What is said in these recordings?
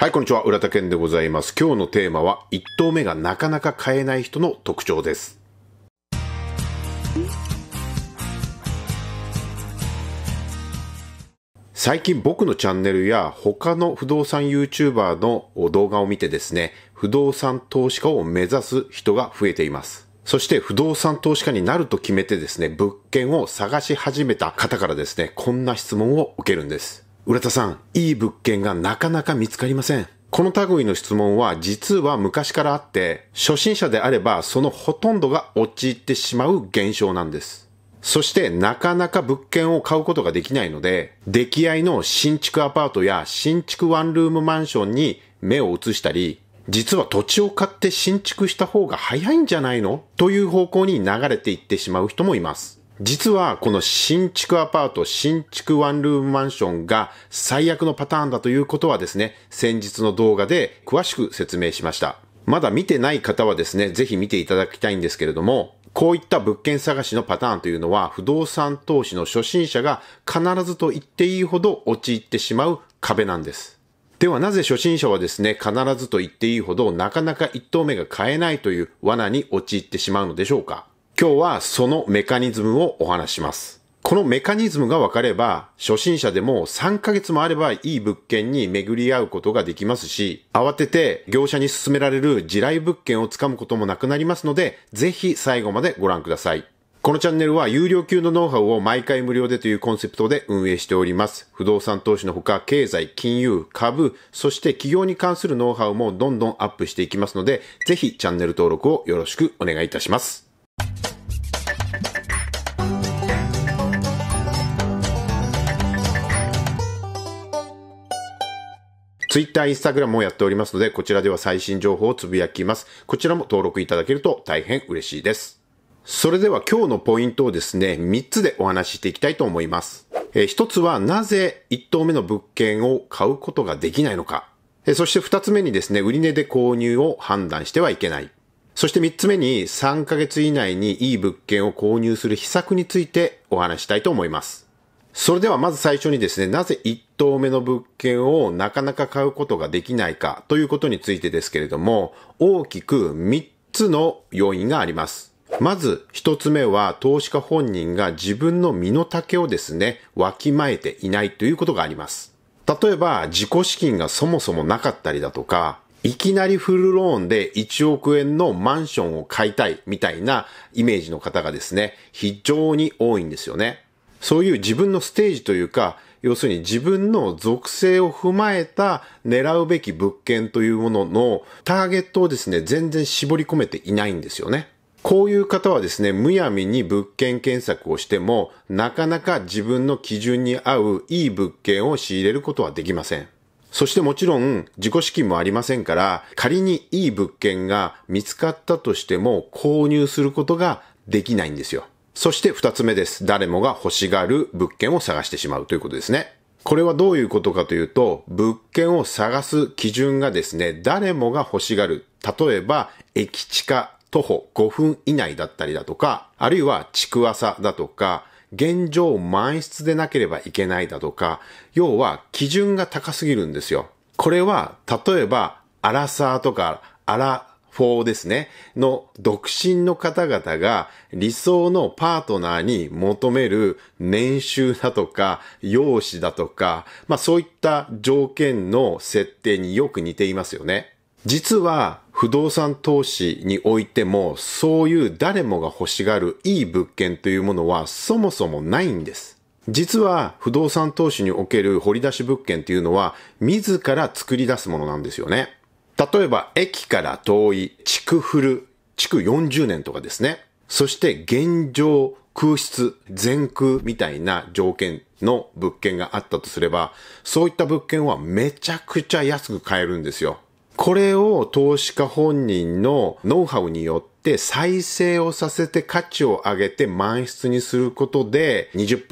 はい、こんにちは。浦田健でございます。今日のテーマは、1投目がなかなか買えない人の特徴です。最近僕のチャンネルや他の不動産 YouTuber の動画を見てですね、不動産投資家を目指す人が増えています。そして不動産投資家になると決めてですね、物件を探し始めた方からですね、こんな質問を受けるんです。浦田さん、いい物件がなかなか見つかりません。この類の質問は実は昔からあって、初心者であればそのほとんどが陥ってしまう現象なんです。そしてなかなか物件を買うことができないので、出来合いの新築アパートや新築ワンルームマンションに目を移したり、実は土地を買って新築した方が早いんじゃないのという方向に流れていってしまう人もいます。実はこの新築アパート、新築ワンルームマンションが最悪のパターンだということはですね、先日の動画で詳しく説明しました。まだ見てない方はですね、ぜひ見ていただきたいんですけれども、こういった物件探しのパターンというのは、不動産投資の初心者が必ずと言っていいほど陥ってしまう壁なんです。ではなぜ初心者はですね、必ずと言っていいほどなかなか1投目が買えないという罠に陥ってしまうのでしょうか今日はそのメカニズムをお話します。このメカニズムが分かれば、初心者でも3ヶ月もあればいい物件に巡り合うことができますし、慌てて業者に勧められる地雷物件を掴むこともなくなりますので、ぜひ最後までご覧ください。このチャンネルは有料級のノウハウを毎回無料でというコンセプトで運営しております。不動産投資のほか、経済、金融、株、そして企業に関するノウハウもどんどんアップしていきますので、ぜひチャンネル登録をよろしくお願いいたします。ツイッター、インスタグラムもやっておりますので、こちらでは最新情報をつぶやきます。こちらも登録いただけると大変嬉しいです。それでは今日のポイントをですね、3つでお話ししていきたいと思います。えー、1つはなぜ1棟目の物件を買うことができないのか。えー、そして2つ目にですね、売値で購入を判断してはいけない。そして3つ目に3ヶ月以内にいい物件を購入する秘策についてお話したいと思います。それではまず最初にですね、なぜ1棟目の物件をなかなか買うことができないかということについてですけれども、大きく3つの要因があります。まず1つ目は投資家本人が自分の身の丈をですね、わきまえていないということがあります。例えば自己資金がそもそもなかったりだとか、いきなりフルローンで1億円のマンションを買いたいみたいなイメージの方がですね、非常に多いんですよね。そういう自分のステージというか、要するに自分の属性を踏まえた狙うべき物件というもののターゲットをですね、全然絞り込めていないんですよね。こういう方はですね、むやみに物件検索をしても、なかなか自分の基準に合ういい物件を仕入れることはできません。そしてもちろん自己資金もありませんから、仮にいい物件が見つかったとしても購入することができないんですよ。そして二つ目です。誰もが欲しがる物件を探してしまうということですね。これはどういうことかというと、物件を探す基準がですね、誰もが欲しがる。例えば、駅地下徒歩5分以内だったりだとか、あるいは地区朝だとか、現状満室でなければいけないだとか、要は基準が高すぎるんですよ。これは、例えば、アラサーとか、アラフォーですね、の独身の方々が理想のパートナーに求める年収だとか、容姿だとか、まあそういった条件の設定によく似ていますよね。実は不動産投資においても、そういう誰もが欲しがるいい物件というものはそもそもないんです。実は不動産投資における掘り出し物件というのは、自ら作り出すものなんですよね。例えば、駅から遠い、築古、築40年とかですね。そして、現状、空室、全空みたいな条件の物件があったとすれば、そういった物件はめちゃくちゃ安く買えるんですよ。これを投資家本人のノウハウによって再生をさせて価値を上げて満室にすることで20%、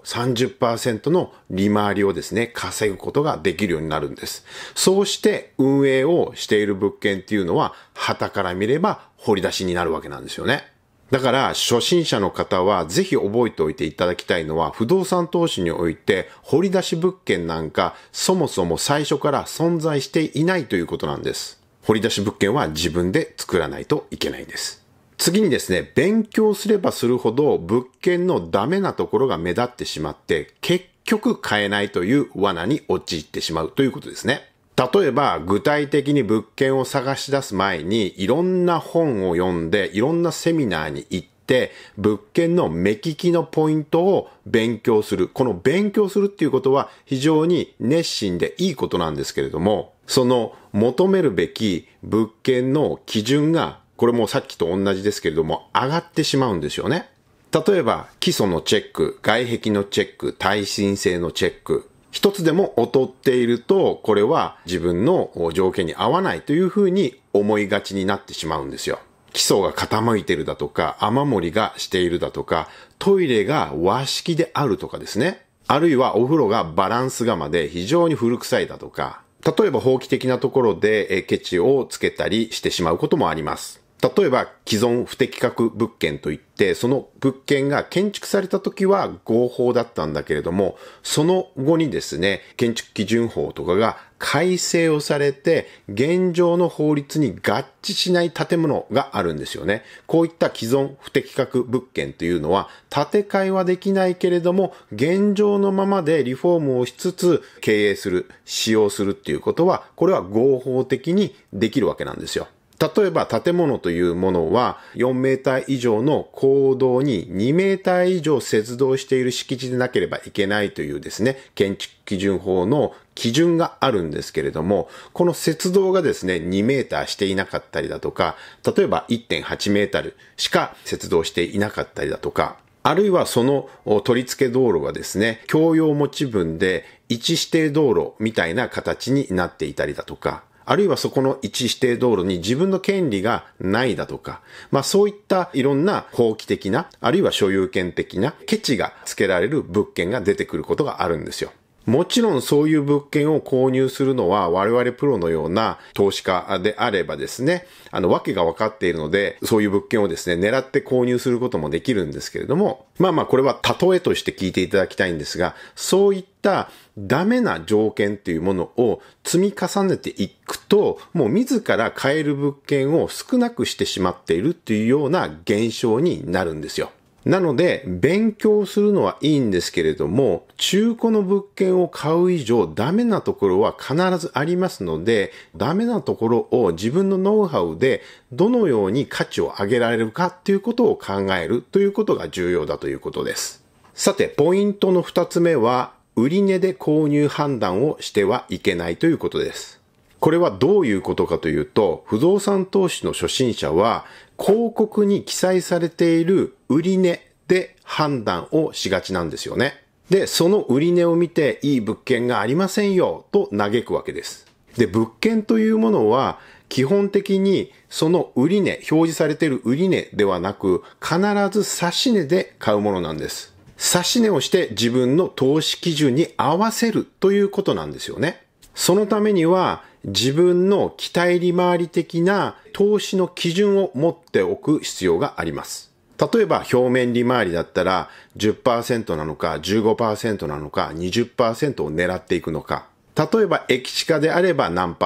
30%の利回りをですね、稼ぐことができるようになるんです。そうして運営をしている物件っていうのは、旗から見れば掘り出しになるわけなんですよね。だから初心者の方はぜひ覚えておいていただきたいのは不動産投資において掘り出し物件なんかそもそも最初から存在していないということなんです。掘り出し物件は自分で作らないといけないんです。次にですね、勉強すればするほど物件のダメなところが目立ってしまって結局買えないという罠に陥ってしまうということですね。例えば具体的に物件を探し出す前にいろんな本を読んでいろんなセミナーに行って物件の目利きのポイントを勉強する。この勉強するっていうことは非常に熱心でいいことなんですけれども、その求めるべき物件の基準がこれもさっきと同じですけれども上がってしまうんですよね。例えば基礎のチェック、外壁のチェック、耐震性のチェック、一つでも劣っていると、これは自分の条件に合わないというふうに思いがちになってしまうんですよ。基礎が傾いてるだとか、雨漏りがしているだとか、トイレが和式であるとかですね。あるいはお風呂がバランス釜で非常に古臭いだとか、例えば法規的なところでケチをつけたりしてしまうこともあります。例えば既存不適格物件といって、その物件が建築された時は合法だったんだけれども、その後にですね、建築基準法とかが改正をされて、現状の法律に合致しない建物があるんですよね。こういった既存不適格物件というのは、建て替えはできないけれども、現状のままでリフォームをしつつ経営する、使用するっていうことは、これは合法的にできるわけなんですよ。例えば建物というものは4メーター以上の行動に2メーター以上接動している敷地でなければいけないというですね、建築基準法の基準があるんですけれども、この接動がですね、2メーターしていなかったりだとか、例えば1.8メータルしか接動していなかったりだとか、あるいはその取り付け道路がですね、共用持ち分で一指定道路みたいな形になっていたりだとか、あるいはそこの一指定道路に自分の権利がないだとか、まあそういったいろんな法規的な、あるいは所有権的なケチがつけられる物件が出てくることがあるんですよ。もちろんそういう物件を購入するのは我々プロのような投資家であればですね、あの、訳が分かっているので、そういう物件をですね、狙って購入することもできるんですけれども、まあまあこれは例えとして聞いていただきたいんですが、そういったダメな条件っていうものを積み重ねていくと、もう自ら買える物件を少なくしてしまっているっていうような現象になるんですよ。なので、勉強するのはいいんですけれども、中古の物件を買う以上、ダメなところは必ずありますので、ダメなところを自分のノウハウでどのように価値を上げられるかっていうことを考えるということが重要だということです。さて、ポイントの2つ目は、売値で購入判断をしてはいけないということです。これはどういうことかというと、不動産投資の初心者は、広告に記載されている売値で判断をしがちなんですよね。で、その売値を見て、いい物件がありませんよ、と嘆くわけです。で、物件というものは、基本的にその売値、表示されている売値ではなく、必ず差値で買うものなんです。差値をして自分の投資基準に合わせるということなんですよね。そのためには、自分の期待利回り的な投資の基準を持っておく必要があります。例えば表面利回りだったら10%なのか15%なのか20%を狙っていくのか。例えば駅地下であれば何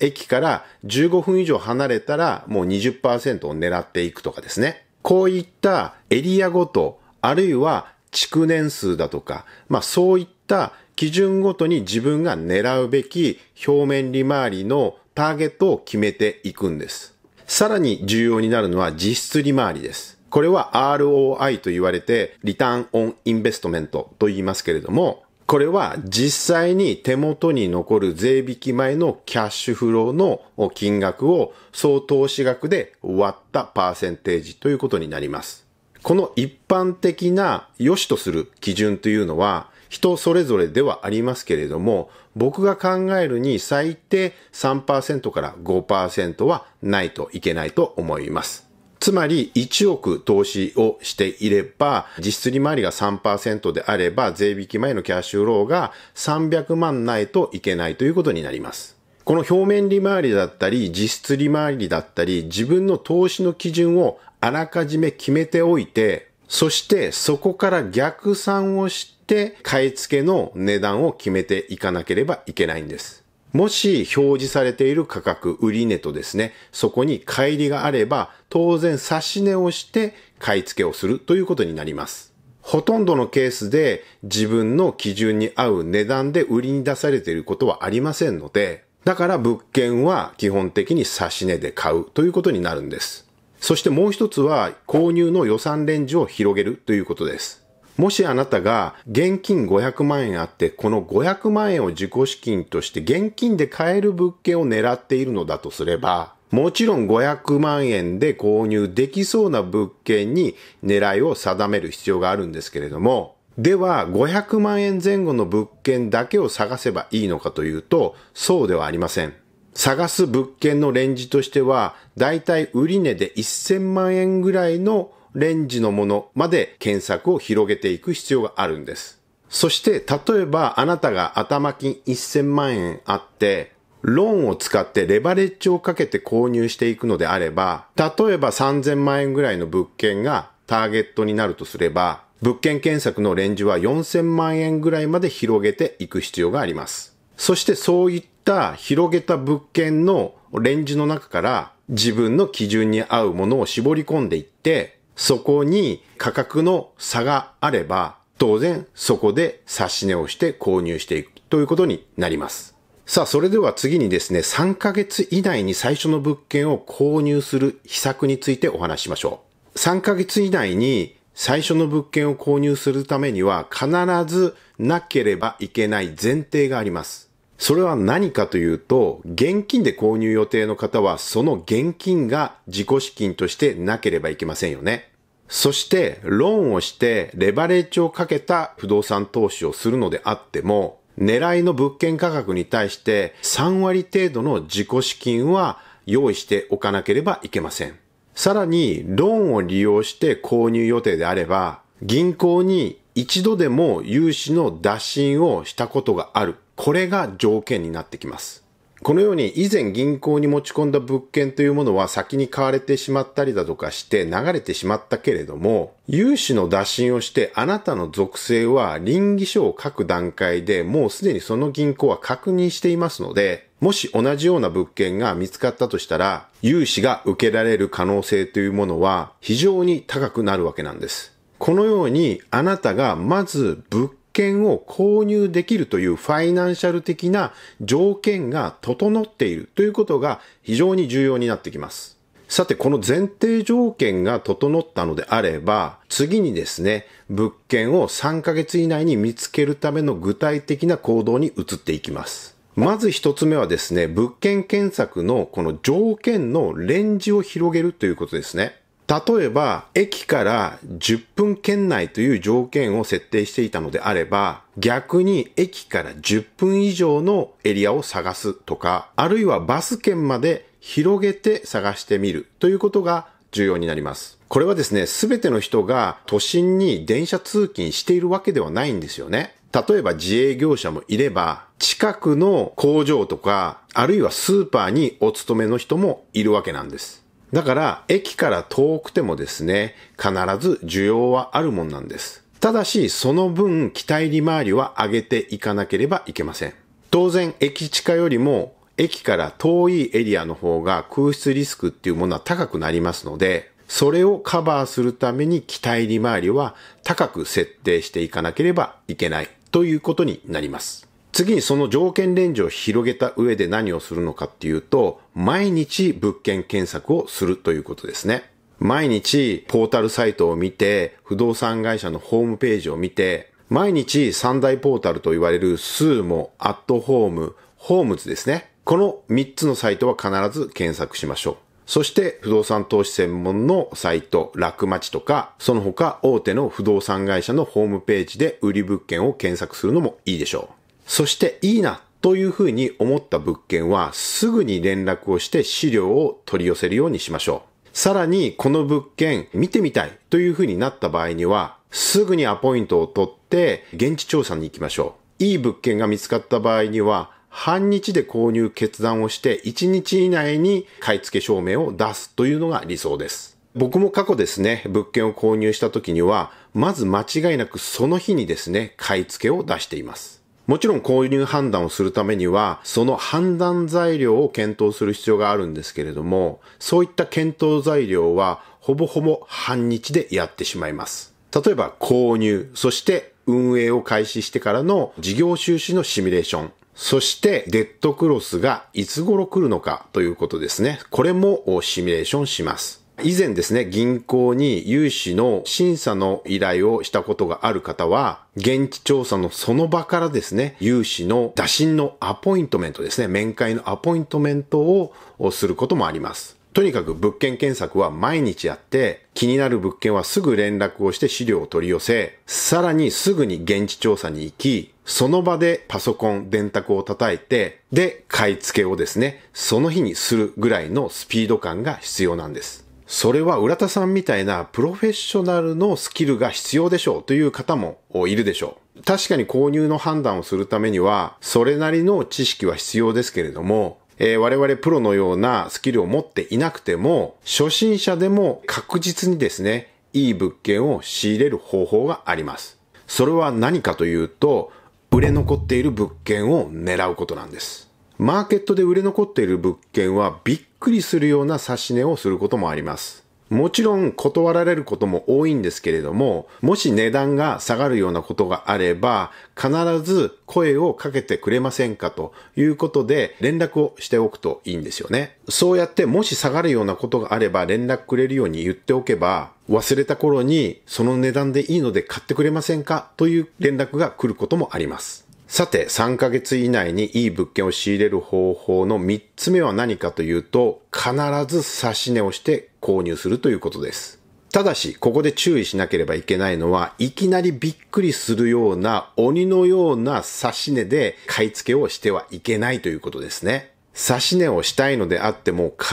駅から15分以上離れたらもう20%を狙っていくとかですね。こういったエリアごと、あるいは築年数だとか、まあそういった基準ごとに自分が狙うべき表面利回りのターゲットを決めていくんです。さらに重要になるのは実質利回りです。これは ROI と言われて、リターンオンインベストメントと言いますけれども、これは実際に手元に残る税引き前のキャッシュフローの金額を総投資額で割ったパーセンテージということになります。この一般的な良しとする基準というのは、人それぞれではありますけれども、僕が考えるに最低3%から5%はないといけないと思います。つまり1億投資をしていれば、実質利回りが3%であれば、税引き前のキャッシュローが300万ないといけないということになります。この表面利回りだったり、実質利回りだったり、自分の投資の基準をあらかじめ決めておいて、そしてそこから逆算をして買い付けの値段を決めていかなければいけないんです。もし表示されている価格、売値とですね、そこに乖離があれば、当然差し値をして買い付けをするということになります。ほとんどのケースで自分の基準に合う値段で売りに出されていることはありませんので、だから物件は基本的に差し値で買うということになるんです。そしてもう一つは購入の予算レンジを広げるということです。もしあなたが現金500万円あって、この500万円を自己資金として現金で買える物件を狙っているのだとすれば、もちろん500万円で購入できそうな物件に狙いを定める必要があるんですけれども、では500万円前後の物件だけを探せばいいのかというと、そうではありません。探す物件のレンジとしては、だいたい売値で1000万円ぐらいのレンジのものまで検索を広げていく必要があるんです。そして、例えばあなたが頭金1000万円あって、ローンを使ってレバレッジをかけて購入していくのであれば、例えば3000万円ぐらいの物件がターゲットになるとすれば、物件検索のレンジは4000万円ぐらいまで広げていく必要があります。そしてそういったった広げた物件のレンジの中から自分の基準に合うものを絞り込んでいって、そこに価格の差があれば、当然そこで差し値をして購入していくということになります。さあ、それでは次にですね、3ヶ月以内に最初の物件を購入する秘策についてお話ししましょう。3ヶ月以内に最初の物件を購入するためには必ずなければいけない前提があります。それは何かというと、現金で購入予定の方は、その現金が自己資金としてなければいけませんよね。そして、ローンをして、レバレッジをかけた不動産投資をするのであっても、狙いの物件価格に対して、3割程度の自己資金は用意しておかなければいけません。さらに、ローンを利用して購入予定であれば、銀行に一度でも融資の打診をしたことがあるこれが条件になってきます。このように以前銀行に持ち込んだ物件というものは先に買われてしまったりだとかして流れてしまったけれども、融資の打診をしてあなたの属性は臨議書を書く段階でもうすでにその銀行は確認していますので、もし同じような物件が見つかったとしたら、融資が受けられる可能性というものは非常に高くなるわけなんです。このようにあなたがまず物券を購入できるというファイナンシャル的な条件が整っているということが非常に重要になってきます。さて、この前提条件が整ったのであれば、次にですね、物件を3ヶ月以内に見つけるための具体的な行動に移っていきます。まず一つ目はですね、物件検索のこの条件のレンジを広げるということですね。例えば、駅から10分圏内という条件を設定していたのであれば、逆に駅から10分以上のエリアを探すとか、あるいはバス圏まで広げて探してみるということが重要になります。これはですね、すべての人が都心に電車通勤しているわけではないんですよね。例えば自営業者もいれば、近くの工場とか、あるいはスーパーにお勤めの人もいるわけなんです。だから、駅から遠くてもですね、必ず需要はあるもんなんです。ただし、その分、期待利回りは上げていかなければいけません。当然、駅地下よりも、駅から遠いエリアの方が空室リスクっていうものは高くなりますので、それをカバーするために期待利回りは高く設定していかなければいけないということになります。次にその条件レンジを広げた上で何をするのかっていうと、毎日物件検索をするということですね。毎日ポータルサイトを見て、不動産会社のホームページを見て、毎日三大ポータルと言われるスーモ、アットホーム、ホームズですね。この3つのサイトは必ず検索しましょう。そして不動産投資専門のサイト、楽町とか、その他大手の不動産会社のホームページで売り物件を検索するのもいいでしょう。そしていいなというふうに思った物件はすぐに連絡をして資料を取り寄せるようにしましょう。さらにこの物件見てみたいというふうになった場合にはすぐにアポイントを取って現地調査に行きましょう。いい物件が見つかった場合には半日で購入決断をして1日以内に買い付け証明を出すというのが理想です。僕も過去ですね、物件を購入した時にはまず間違いなくその日にですね、買い付けを出しています。もちろん購入判断をするためには、その判断材料を検討する必要があるんですけれども、そういった検討材料は、ほぼほぼ半日でやってしまいます。例えば購入、そして運営を開始してからの事業収支のシミュレーション、そしてデッドクロスがいつ頃来るのかということですね。これもシミュレーションします。以前ですね、銀行に融資の審査の依頼をしたことがある方は、現地調査のその場からですね、融資の打診のアポイントメントですね、面会のアポイントメントをすることもあります。とにかく物件検索は毎日やって、気になる物件はすぐ連絡をして資料を取り寄せ、さらにすぐに現地調査に行き、その場でパソコン、電卓を叩いて、で、買い付けをですね、その日にするぐらいのスピード感が必要なんです。それは浦田さんみたいなプロフェッショナルのスキルが必要でしょうという方もいるでしょう。確かに購入の判断をするためには、それなりの知識は必要ですけれども、えー、我々プロのようなスキルを持っていなくても、初心者でも確実にですね、いい物件を仕入れる方法があります。それは何かというと、売れ残っている物件を狙うことなんです。マーケットで売れ残っている物件はビッくりするような指し値をすることもあります。もちろん断られることも多いんですけれども、もし値段が下がるようなことがあれば、必ず声をかけてくれませんかということで連絡をしておくといいんですよね。そうやってもし下がるようなことがあれば連絡くれるように言っておけば、忘れた頃にその値段でいいので買ってくれませんかという連絡が来ることもあります。さて、3ヶ月以内にいい物件を仕入れる方法の3つ目は何かというと、必ず差し値をして購入するということです。ただし、ここで注意しなければいけないのは、いきなりびっくりするような鬼のような差し値で買い付けをしてはいけないということですね。指し値をしたいのであっても必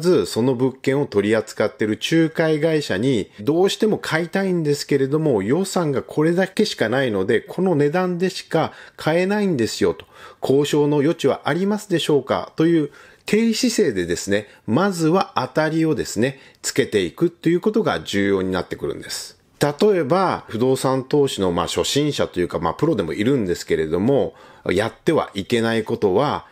ずその物件を取り扱っている仲介会社にどうしても買いたいんですけれども予算がこれだけしかないのでこの値段でしか買えないんですよと交渉の余地はありますでしょうかという低姿勢でですね、まずは当たりをですね、つけていくということが重要になってくるんです。例えば、不動産投資のまあ初心者というか、まあプロでもいるんですけれども、やってはいけないことは、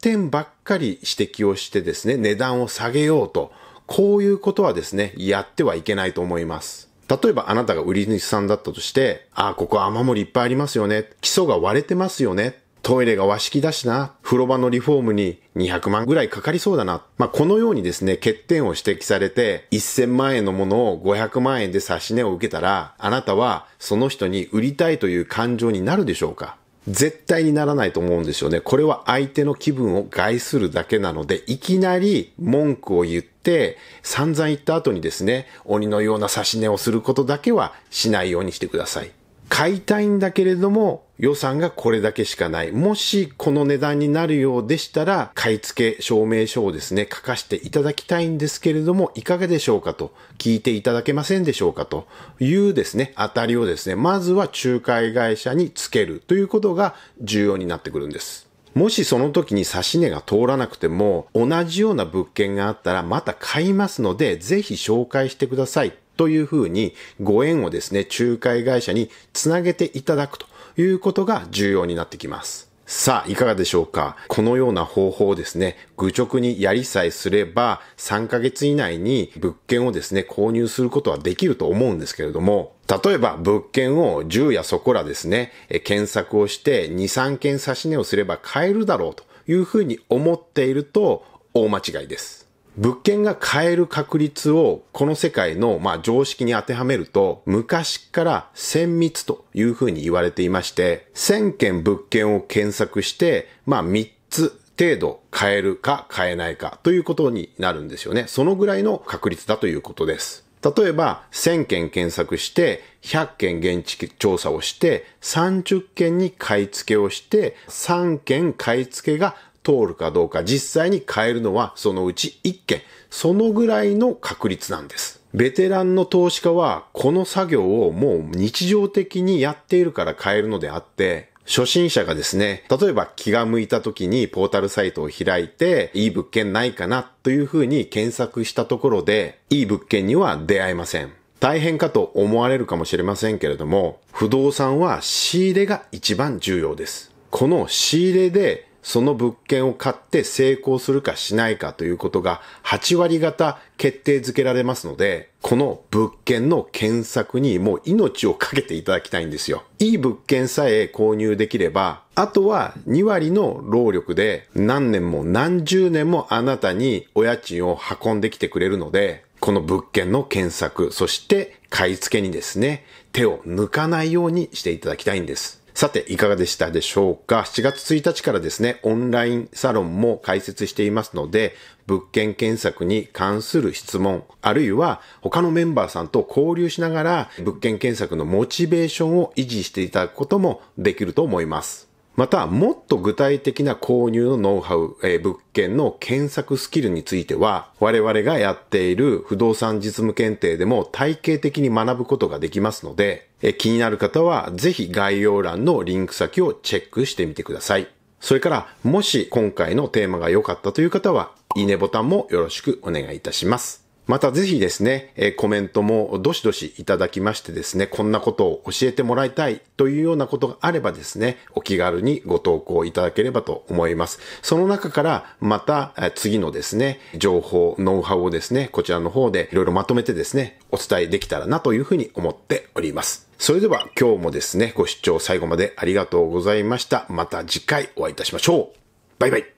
点ばっかり指摘をしてですね、値段を下げようと、こういうことはですね、やってはいけないと思います。例えばあなたが売り主さんだったとして、ああ、ここ雨漏りいっぱいありますよね。基礎が割れてますよね。トイレが和式だしな、風呂場のリフォームに200万ぐらいかかりそうだな。まあ、このようにですね、欠点を指摘されて、1000万円のものを500万円で差し値を受けたら、あなたはその人に売りたいという感情になるでしょうか絶対にならないと思うんですよね。これは相手の気分を害するだけなので、いきなり文句を言って、散々言った後にですね、鬼のような差し値をすることだけはしないようにしてください。買いたいんだけれども、予算がこれだけしかない。もしこの値段になるようでしたら、買い付け証明書をですね、書かせていただきたいんですけれども、いかがでしょうかと、聞いていただけませんでしょうかというですね、あたりをですね、まずは仲介会社につけるということが重要になってくるんです。もしその時に指値が通らなくても、同じような物件があったらまた買いますので、ぜひ紹介してくださいというふうにご縁をですね、仲介会社につなげていただくということが重要になってきます。さあ、いかがでしょうかこのような方法をですね、愚直にやりさえすれば、3ヶ月以内に物件をですね、購入することはできると思うんですけれども、例えば物件を10やそこらですね、検索をして2、3件差し値をすれば買えるだろうというふうに思っていると大間違いです。物件が買える確率をこの世界のまあ常識に当てはめると昔から1000密というふうに言われていまして1000件物件を検索してまあ3つ程度買えるか買えないかということになるんですよね。そのぐらいの確率だということです。例えば1000件検索して100件現地調査をして30件に買い付けをして3件買い付けが通るかどうか実際に変えるのはそのうち1件。そのぐらいの確率なんです。ベテランの投資家はこの作業をもう日常的にやっているから買えるのであって、初心者がですね、例えば気が向いた時にポータルサイトを開いて、いい物件ないかなというふうに検索したところで、いい物件には出会えません。大変かと思われるかもしれませんけれども、不動産は仕入れが一番重要です。この仕入れでその物件を買って成功するかしないかということが8割方決定づけられますので、この物件の検索にもう命をかけていただきたいんですよ。いい物件さえ購入できれば、あとは2割の労力で何年も何十年もあなたにお家賃を運んできてくれるので、この物件の検索、そして買い付けにですね、手を抜かないようにしていただきたいんです。さて、いかがでしたでしょうか ?7 月1日からですね、オンラインサロンも開設していますので、物件検索に関する質問、あるいは他のメンバーさんと交流しながら、物件検索のモチベーションを維持していただくこともできると思います。また、もっと具体的な購入のノウハウ、えー、物件の検索スキルについては、我々がやっている不動産実務検定でも体系的に学ぶことができますので、気になる方はぜひ概要欄のリンク先をチェックしてみてください。それから、もし今回のテーマが良かったという方は、いいねボタンもよろしくお願いいたします。またぜひですね、えコメントもどしどしいただきましてですね、こんなことを教えてもらいたいというようなことがあればですね、お気軽にご投稿いただければと思います。その中からまた次のですね、情報、ノウハウをですね、こちらの方でいろいろまとめてですね、お伝えできたらなというふうに思っております。それでは今日もですね、ご視聴最後までありがとうございました。また次回お会いいたしましょう。バイバイ。